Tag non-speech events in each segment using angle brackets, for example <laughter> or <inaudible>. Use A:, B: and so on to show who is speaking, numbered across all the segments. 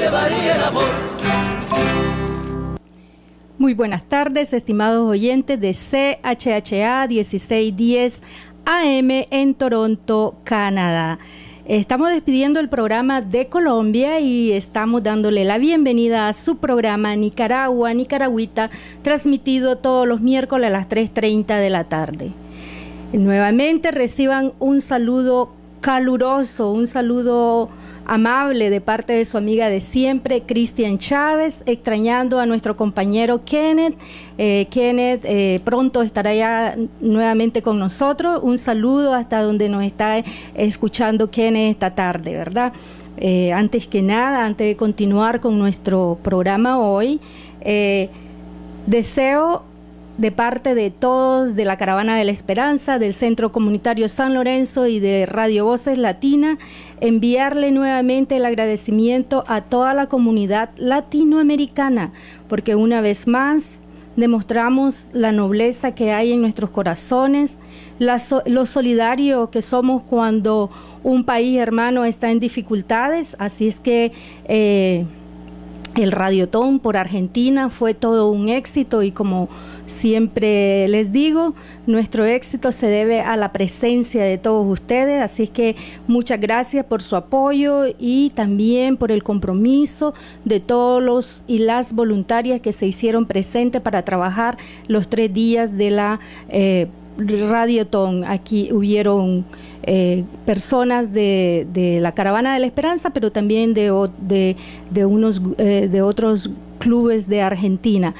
A: el amor. Muy buenas tardes, estimados oyentes de CHHA 1610 AM en Toronto, Canadá. Estamos despidiendo el programa de Colombia y estamos dándole la bienvenida a su programa Nicaragua, Nicaragüita, transmitido todos los miércoles a las 3.30 de la tarde. Nuevamente reciban un saludo caluroso, un saludo amable de parte de su amiga de siempre, Cristian Chávez, extrañando a nuestro compañero Kenneth. Eh, Kenneth eh, pronto estará ya nuevamente con nosotros. Un saludo hasta donde nos está escuchando Kenneth esta tarde, ¿verdad? Eh, antes que nada, antes de continuar con nuestro programa hoy, deseo de parte de todos de la Caravana de la Esperanza, del Centro Comunitario San Lorenzo y de Radio Voces Latina, enviarle nuevamente el agradecimiento a toda la comunidad latinoamericana, porque una vez más demostramos la nobleza que hay en nuestros corazones, lo solidario que somos cuando un país hermano está en dificultades, así es que... Eh, el Radiotón por Argentina fue todo un éxito y como siempre les digo, nuestro éxito se debe a la presencia de todos ustedes, así que muchas gracias por su apoyo y también por el compromiso de todos los y las voluntarias que se hicieron presentes para trabajar los tres días de la eh, Radiotón. Aquí hubieron eh, personas de, la Caravana de la Esperanza, pero también de, unos, eh, de otros clubes de Argentina.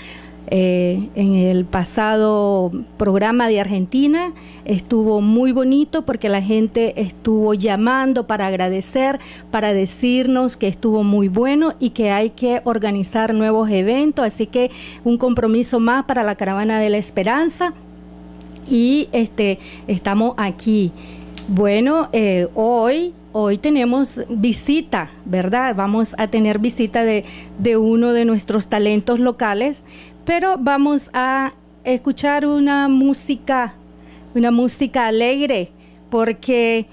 A: Eh, en el pasado programa de Argentina. Estuvo muy bonito porque la gente estuvo llamando para agradecer, para decirnos que estuvo muy bueno y que hay que organizar nuevos eventos. Así que un compromiso más para la Caravana de la Esperanza y este, estamos aquí. Bueno, eh, hoy, hoy tenemos visita, ¿verdad? Vamos a tener visita de uno de nuestros talentos locales, pero vamos a escuchar una música, una música alegre, porque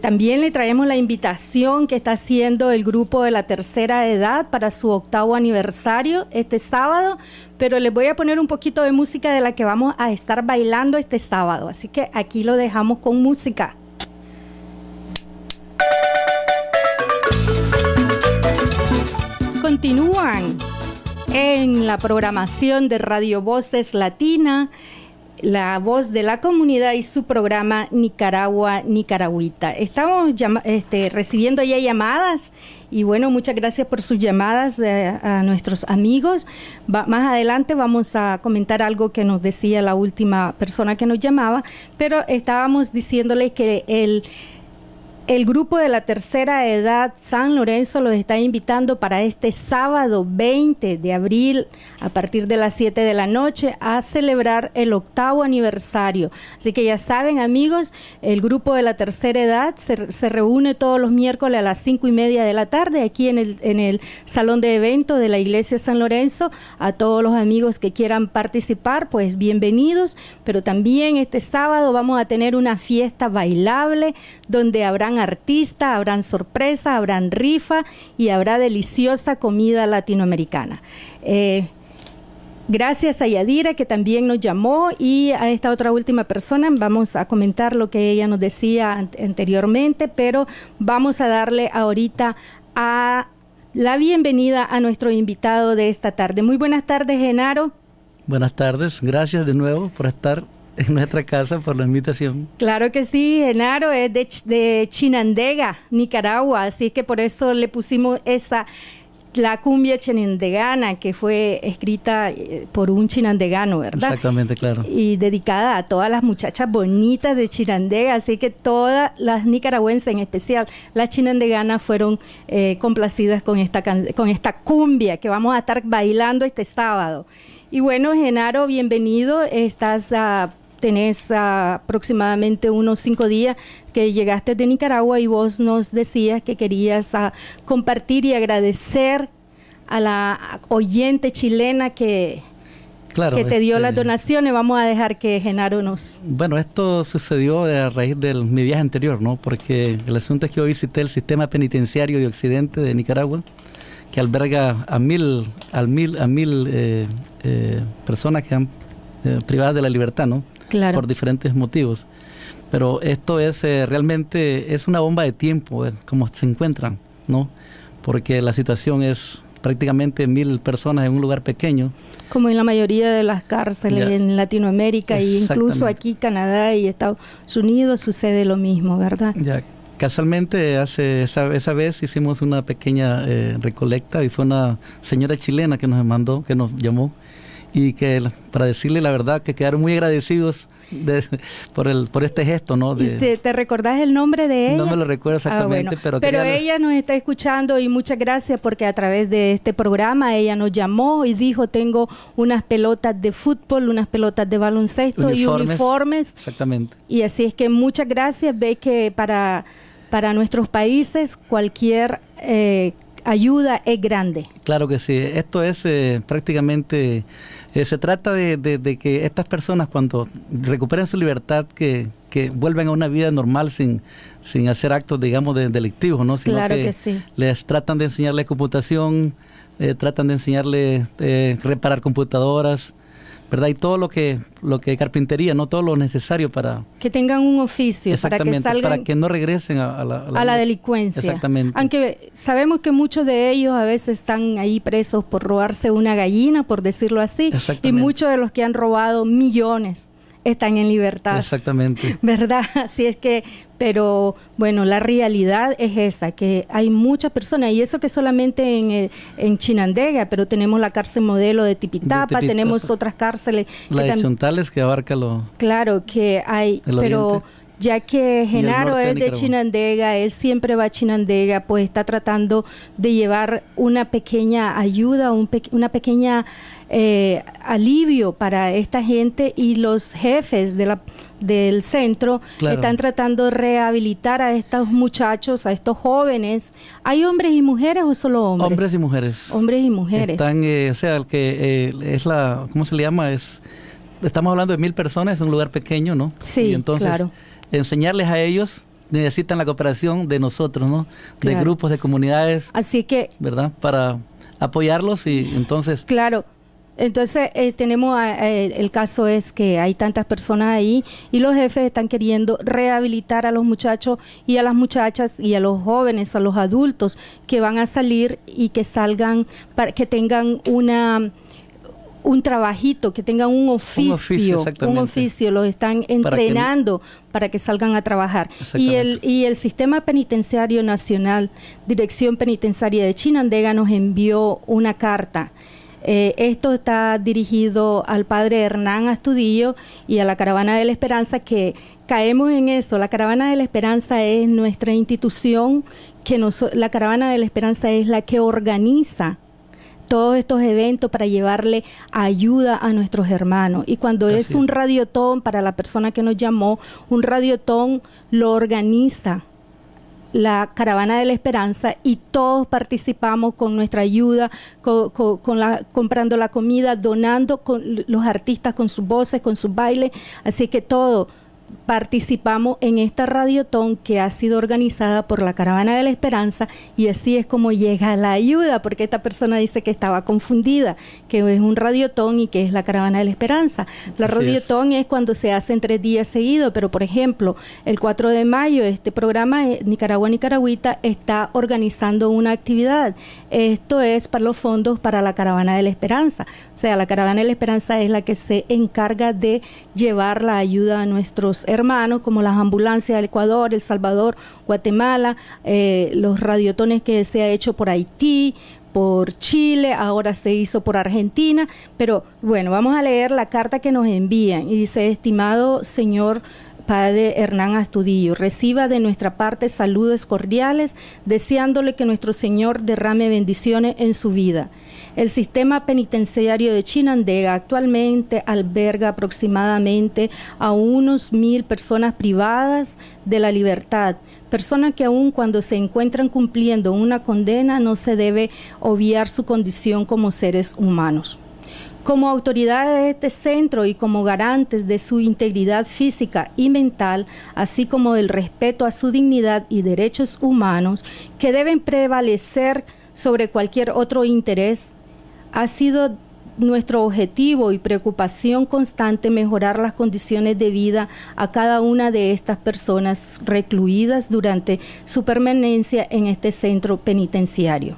A: también le traemos la invitación que está haciendo el grupo de la tercera edad para su octavo aniversario este sábado, pero les voy a poner un poquito de música de la que vamos a estar bailando este sábado, así que aquí lo dejamos con música. Continúan en la programación de Radio Voces Latina la voz de la comunidad y su programa Nicaragua Nicaragüita. Estamos este, recibiendo ya llamadas y bueno, muchas gracias por sus llamadas eh, a nuestros amigos. Va, más adelante vamos a comentar algo que nos decía la última persona que nos llamaba, pero estábamos diciéndole que el el grupo de la tercera edad San Lorenzo los está invitando para este sábado 20 de abril a partir de las 7 de la noche a celebrar el octavo aniversario. Así que ya saben amigos, el grupo de la tercera edad se, reúne todos los miércoles a las 5 y media de la tarde aquí en el, en el salón de eventos de la iglesia San Lorenzo. A todos los amigos que quieran participar, pues bienvenidos. Pero también este sábado vamos a tener una fiesta bailable donde habrán artista, habrán sorpresa, habrán rifa y habrá deliciosa comida latinoamericana. Eh, gracias a Yadira que también nos llamó y a esta otra última persona vamos a comentar lo que ella nos decía anteriormente, pero vamos a darle ahorita a la bienvenida a nuestro invitado de esta tarde. Muy buenas tardes, Genaro.
B: Buenas tardes, gracias de nuevo por estar <laughs> en nuestra casa por la invitación.
A: Claro que sí, Genaro es de, Chinandega, Nicaragua, así que por eso le pusimos esa la cumbia chinandegana que fue escrita eh, por un chinandegano, ¿verdad? Exactamente,
B: claro. Y
A: dedicada a todas las muchachas bonitas de Chinandega, así que todas las nicaragüenses en especial, las chinandeganas fueron eh, complacidas con esta con esta cumbia que vamos a estar bailando este sábado. Y bueno, Genaro, bienvenido. Estás uh, tenés aproximadamente unos cinco días que llegaste de Nicaragua y vos nos decías que querías ah, compartir y agradecer a la oyente chilena que,
B: que te dio las este,
A: donaciones. Vamos a dejar que Genaro nos...
B: Bueno, esto sucedió a raíz de mi viaje anterior, ¿no? Porque el asunto es que yo visité el sistema penitenciario de Occidente de Nicaragua, que alberga a mil, a mil, a mil eh, eh, personas que han eh, privadas de la libertad, ¿no? por diferentes motivos. Pero esto es eh, realmente es una bomba de tiempo, eh, como se encuentran, ¿no? Porque la situación es prácticamente mil personas en un lugar pequeño.
A: Como en la mayoría de las cárceles en Latinoamérica e incluso aquí Canadá y Estados Unidos sucede lo mismo, ¿verdad? Ya.
B: Casualmente, hace esa, esa vez hicimos una pequeña eh, recolecta y fue una señora chilena que nos mandó, que nos llamó y que para decirle la verdad que quedaron muy agradecidos por el por este gesto, ¿no? ¿Te,
A: recordás el nombre de ella? No me lo recuerdo ah, exactamente, pero, pero ella nos está escuchando y muchas gracias porque a través de este programa ella nos llamó y dijo tengo unas pelotas de fútbol, unas pelotas de baloncesto y uniformes. Exactamente. Y así es que muchas gracias. Ve que para para nuestros países cualquier eh, ayuda es grande.
B: Claro que sí, esto es eh, prácticamente, eh, se trata de, que estas personas cuando recuperen su libertad, que, vuelven a una vida normal sin, sin hacer actos, digamos, de, delictivos, ¿no? Sino claro que, sí. Les tratan de enseñarles computación, eh, tratan de enseñarles reparar computadoras, ¿verdad? Y todo lo que, lo que carpintería, no todo lo necesario para...
A: Que tengan un oficio, para que
B: no regresen a, la,
A: delincuencia. Exactamente. Aunque sabemos que muchos de ellos a veces están ahí presos por robarse una gallina, por decirlo así, y muchos de los que han robado millones están en libertad.
B: Exactamente. <laughs>
A: ¿Verdad? Así es que, pero bueno, la realidad es esa, que hay muchas personas, y eso que solamente en, en Chinandega, pero tenemos la cárcel modelo de Tipitapa, tenemos otras cárceles. La que de
B: Chontales que abarca lo...
A: Claro, que hay, pero ya que Genaro es de Chinandega, él siempre va a Chinandega, pues está tratando de llevar una pequeña ayuda, un una pequeña eh, alivio para esta gente y los jefes de la, del centro están tratando de rehabilitar a estos muchachos, a estos jóvenes. ¿Hay hombres y mujeres o solo hombres? Hombres y mujeres. Hombres y mujeres. Están,
B: eh, o sea, el que eh, es la, ¿cómo se le llama? Es estamos hablando de mil personas, es un lugar pequeño, ¿no? Sí, entonces, claro enseñarles a ellos necesitan la cooperación de nosotros, ¿no? De grupos, de comunidades. Así que... ¿Verdad? Para apoyarlos y entonces...
A: Claro. Entonces eh, tenemos eh, eh, el caso es que hay tantas personas ahí y los jefes están queriendo rehabilitar a los muchachos y a las muchachas y a los jóvenes, a los adultos que van a salir y que salgan para que tengan una un trabajito, que tengan un oficio, un oficio, los están entrenando para que, salgan a trabajar. Y el, y el Sistema Penitenciario Nacional, Dirección Penitenciaria de Chinandega, nos envió una carta. Eh, esto está dirigido al padre Hernán Astudillo y a la Caravana de la Esperanza, que caemos en eso. La Caravana de la Esperanza es nuestra institución, que nos, la Caravana de la Esperanza es la que organiza todos estos eventos para llevarle ayuda a nuestros hermanos. Y cuando es un radiotón, para la persona que nos llamó, un radiotón lo organiza la Caravana de la Esperanza y todos participamos con nuestra ayuda, con, la, comprando la comida, donando con los artistas con sus voces, con sus bailes. Así que todo participamos en esta radiotón que ha sido organizada por la Caravana de la Esperanza y así es como llega la ayuda, porque esta persona dice que estaba confundida, que es un radiotón y que es la Caravana de la Esperanza. La radiotón es. cuando se hace en tres días seguidos, pero por ejemplo, el 4 de mayo este programa eh, Nicaragua Nicaragüita está organizando una actividad. Esto es para los fondos para la Caravana de la Esperanza. O sea, la Caravana de la Esperanza es la que se encarga de llevar la ayuda a nuestros hermanos como las ambulancias del Ecuador, El Salvador, Guatemala, eh, los radiotones que se ha hecho por Haití, por Chile, ahora se hizo por Argentina, pero bueno, vamos a leer la carta que nos envían y dice, estimado señor Padre Hernán Astudillo, reciba de nuestra parte saludos cordiales, deseándole que nuestro Señor derrame bendiciones en su vida. El sistema penitenciario de Chinandega actualmente alberga aproximadamente a unos mil personas privadas de la libertad, personas que aun cuando se encuentran cumpliendo una condena no se debe obviar su condición como seres humanos. Como autoridades de este centro y como garantes de su integridad física y mental, así como del respeto a su dignidad y derechos humanos que deben prevalecer sobre cualquier otro interés, ha sido nuestro objetivo y preocupación constante mejorar las condiciones de vida a cada una de estas personas recluidas durante su permanencia en este centro penitenciario.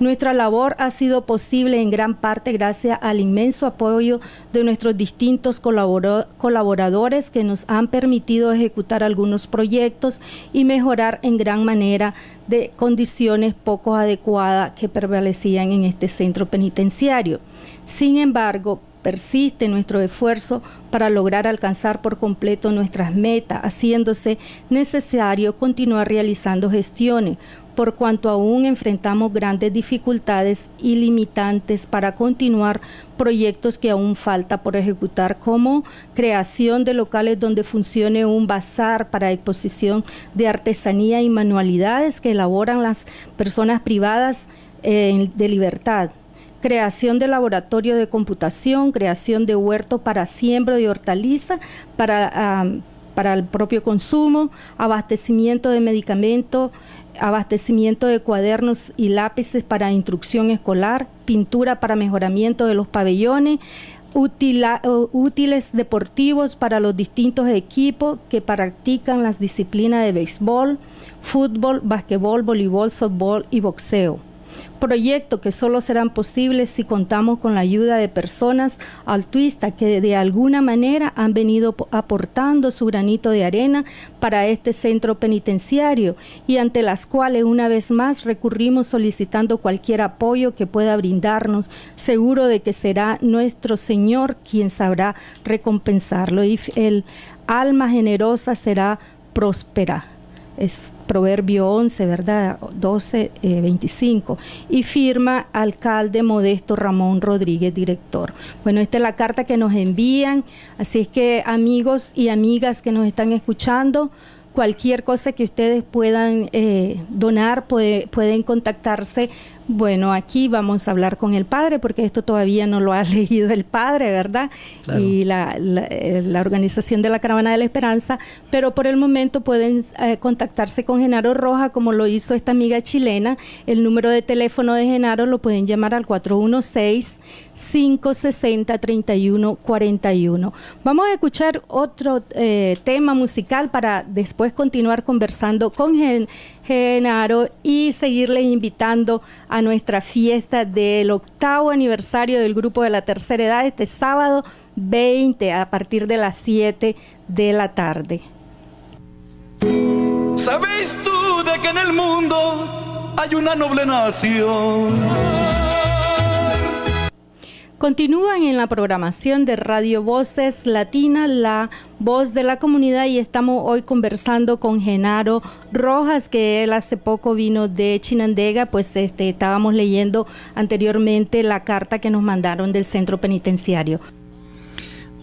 A: Nuestra labor ha sido posible en gran parte gracias al inmenso apoyo de nuestros distintos colaboradores que nos han permitido ejecutar algunos proyectos y mejorar en gran manera de condiciones poco adecuadas que prevalecían en este centro penitenciario. Sin embargo, persiste nuestro esfuerzo para lograr alcanzar por completo nuestras metas, haciéndose necesario continuar realizando gestiones, por cuanto aún enfrentamos grandes dificultades y limitantes para continuar proyectos que aún falta por ejecutar, como creación de locales donde funcione un bazar para exposición de artesanía y manualidades que elaboran las personas privadas eh, de libertad creación de laboratorio de computación, creación de huerto para siembra de hortaliza, para, ah, para el propio consumo, abastecimiento de medicamentos, abastecimiento de cuadernos y lápices para instrucción escolar, pintura para mejoramiento de los pabellones, útiles deportivos para los distintos equipos que practican las disciplinas de béisbol, fútbol, basquetbol, voleibol, softball y boxeo proyecto que solo serán posibles si contamos con la ayuda de personas altruistas que de alguna manera han venido aportando su granito de arena para este centro penitenciario y ante las cuales una vez más recurrimos solicitando cualquier apoyo que pueda brindarnos, seguro de que será nuestro Señor quien sabrá recompensarlo y el alma generosa será próspera. Proverbio 11, ¿verdad? 12, 25. Eh, y firma alcalde Modesto Ramón Rodríguez, director. Bueno, esta es la carta que nos envían. Así es que amigos y amigas que nos están escuchando, cualquier cosa que ustedes puedan eh, donar, pueden contactarse bueno, aquí vamos a hablar con el padre porque esto todavía no lo ha <laughs> leído el padre, ¿verdad? Y eh, la, organización de la Caravana de la Esperanza, pero por el momento pueden eh, contactarse con Genaro Roja como lo hizo esta amiga chilena. El número de teléfono de Genaro lo pueden llamar al 416-560-3141. Vamos a escuchar otro eh, tema musical para después continuar conversando con Genaro y seguirle invitando a nuestra fiesta del octavo aniversario del Grupo de la Tercera Edad este sábado 20 a partir de las 7 de la tarde.
B: ¿Sabes tú de que en el mundo hay una noble nación?
A: Continúan en la programación de Radio Voces Latina, la voz de la comunidad, y estamos hoy conversando con Genaro Rojas, que él hace poco vino de Chinandega, pues este, estábamos leyendo anteriormente la carta que nos mandaron del centro penitenciario.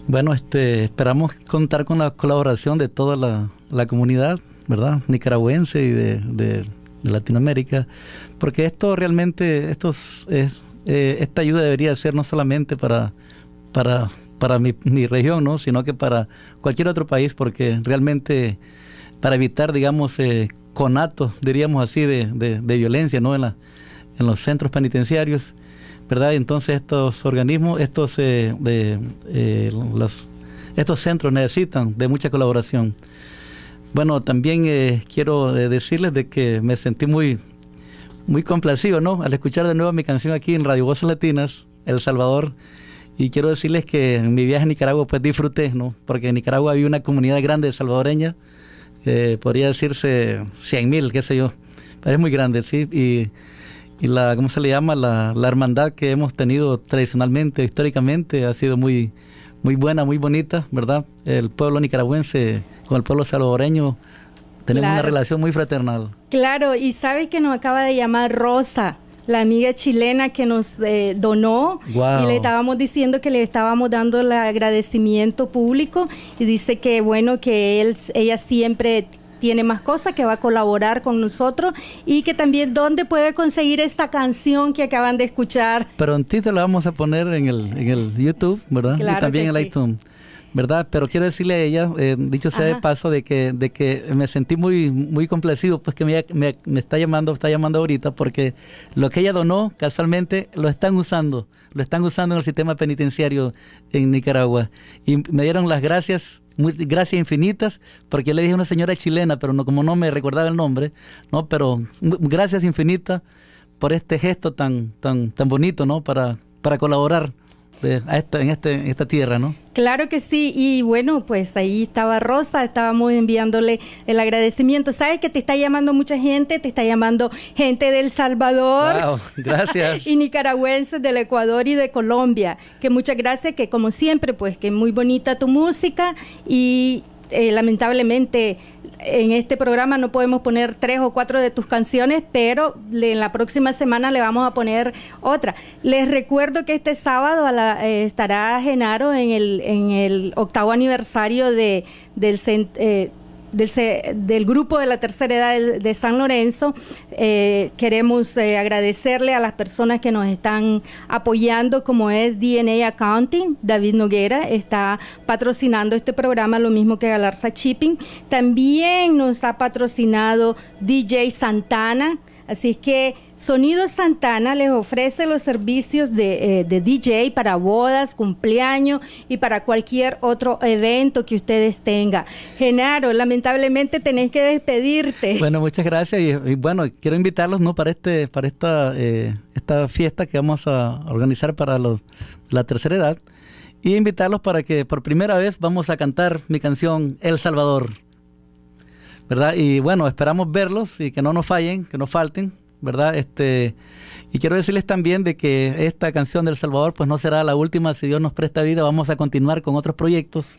B: Bueno, este, esperamos contar con la colaboración de toda la, comunidad, ¿verdad? Nicaragüense y de, Latinoamérica, porque esto realmente, esto es eh, esta ayuda debería ser no solamente para, para, mi, región, ¿no? sino que para cualquier otro país, porque realmente para evitar, digamos, eh, conatos, diríamos así, de, violencia ¿no? en, la, en los centros penitenciarios. ¿verdad? Entonces estos organismos, estos, eh, de, los, estos centros necesitan de mucha colaboración. Bueno, también quiero decirles de que me sentí muy muy complacido, ¿no? Al escuchar de nuevo mi canción aquí en Radio Voces Latinas, El Salvador. Y quiero decirles que en mi viaje a Nicaragua pues disfruté, ¿no? Porque en Nicaragua había una comunidad grande salvadoreña, eh, podría decirse 100 mil, qué sé yo. Pero es muy grande, sí. Y, y la, ¿cómo se le llama? La, la, hermandad que hemos tenido tradicionalmente, históricamente, ha sido muy, muy buena, muy bonita, ¿verdad? El pueblo nicaragüense con el pueblo salvadoreño tenemos una relación muy fraternal.
A: Claro, y sabe que nos acaba de llamar Rosa la amiga chilena que nos eh, donó y le estábamos diciendo que le estábamos dando el agradecimiento público y dice que bueno que él ella siempre tiene más cosas que va a colaborar con nosotros y que también dónde puede conseguir esta canción que acaban de escuchar.
B: Prontito la vamos a poner en el, YouTube, ¿verdad? y también en el iTunes. ¿verdad? Pero quiero decirle a ella, eh, dicho sea de paso, de que, de que me sentí muy, muy complacido, pues que me, está llamando, está llamando ahorita, porque lo que ella donó, casualmente, lo están usando, lo están usando en el sistema penitenciario en Nicaragua. Y me dieron las gracias. gracias infinitas, porque le dije a una señora chilena, pero no, como no me recordaba el nombre, ¿no? Pero gracias infinitas por este gesto tan, tan, tan bonito, ¿no? Para, para colaborar este, este, en, esta tierra, ¿no?
A: Claro que sí, y bueno, pues ahí estaba Rosa, estábamos enviándole el agradecimiento. Sabes que te está llamando mucha gente, te está llamando gente del Salvador. Wow, gracias. <laughs> y nicaragüenses del Ecuador y de Colombia. Que muchas gracias, que como siempre, pues que muy bonita tu música y eh, lamentablemente en este programa no podemos poner tres o cuatro de tus canciones, pero en la próxima semana le vamos a poner otra. Les recuerdo que este sábado a eh, estará Genaro en el, octavo aniversario de, del centro. Eh, del, grupo de la tercera edad de, San Lorenzo. Eh, queremos eh, agradecerle a las personas que nos están apoyando, como es DNA Accounting. David Noguera está patrocinando este programa, lo mismo que Galarza Shipping. También nos ha patrocinado DJ Santana Así es que Sonido Santana les ofrece los servicios de, eh, DJ para bodas, cumpleaños y para cualquier otro evento que ustedes tengan. Genaro, lamentablemente tenés que despedirte.
B: Bueno, muchas gracias y, bueno, quiero invitarlos no para este para esta eh, esta fiesta que vamos a organizar para los la tercera edad y invitarlos para que por primera vez vamos a cantar mi canción El Salvador. ¿verdad? Y bueno, esperamos verlos y que no nos fallen, que no falten, ¿verdad? Este, y quiero decirles también de que esta canción del Salvador pues no será la última, si Dios nos presta vida, vamos a continuar con otros proyectos.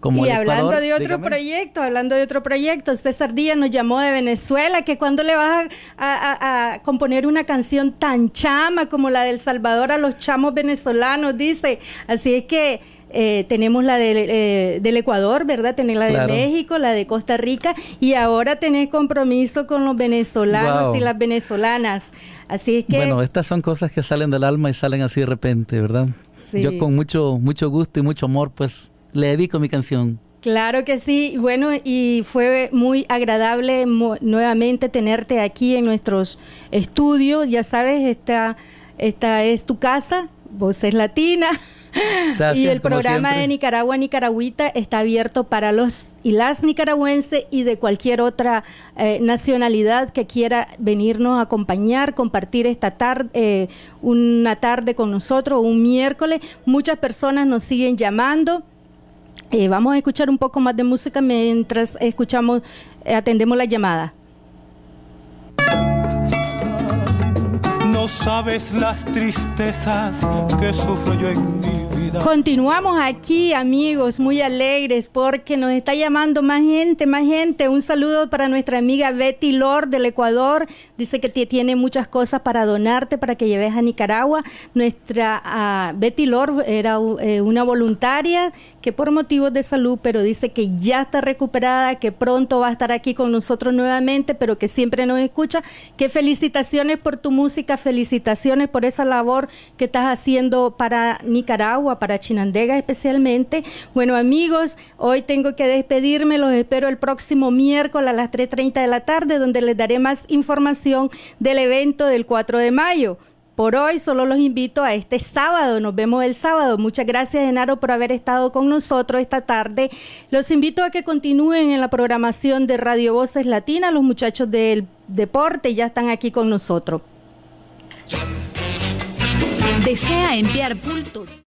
B: Como y hablando de otro
A: proyecto, hablando de otro proyecto, César Díaz nos llamó de Venezuela, que cuando le vas a, a, componer una canción tan chama como la del Salvador a los chamos venezolanos, dice. Así es que eh, tenemos la del eh, Ecuador, ¿verdad? Tener la de México, la de Costa Rica y ahora tenés compromiso con los venezolanos y las venezolanas. Así es que... Bueno,
B: estas son cosas que salen del alma y salen así de repente, ¿verdad? Yo con mucho, mucho gusto y mucho amor pues le dedico mi canción.
A: Claro que sí. Bueno, y fue muy agradable nuevamente tenerte aquí en nuestros estudios. Ya sabes, esta, esta es tu casa, vos es latina. <laughs> <laughs> y el programa de Nicaragua Nicaragüita está abierto para los y las nicaragüenses y de cualquier otra eh, nacionalidad que quiera venirnos a acompañar, compartir esta tarde, eh, una tarde con nosotros, un miércoles. Muchas personas nos siguen llamando. Eh, vamos a escuchar un poco más de música mientras escuchamos, atendemos la llamada.
B: sabes las tristezas que sufro yo en mi vida.
A: Continuamos aquí, amigos, muy alegres porque nos está llamando más gente, más gente. Un saludo para nuestra amiga Betty Lord del Ecuador. Dice que tiene muchas cosas para donarte para que lleves a Nicaragua. Nuestra ah, Betty Lord era eh, una voluntaria que por motivos de salud, pero dice que ya está recuperada, que pronto va a estar aquí con nosotros nuevamente, pero que siempre nos escucha. Que felicitaciones por tu música, felicitaciones por esa labor que estás haciendo para Nicaragua, para Chinandega especialmente. Bueno, amigos, hoy tengo que despedirme, los espero el próximo miércoles a las 3.30 de la tarde, donde les daré más información del evento del 4 de mayo por hoy. Solo los invito a este sábado. Nos vemos el sábado. Muchas gracias, Genaro, por haber estado con nosotros esta tarde. Los invito a que continúen en la programación de Radio Voces Latina. Los muchachos del deporte ya están aquí con nosotros. Desea enviar bultos.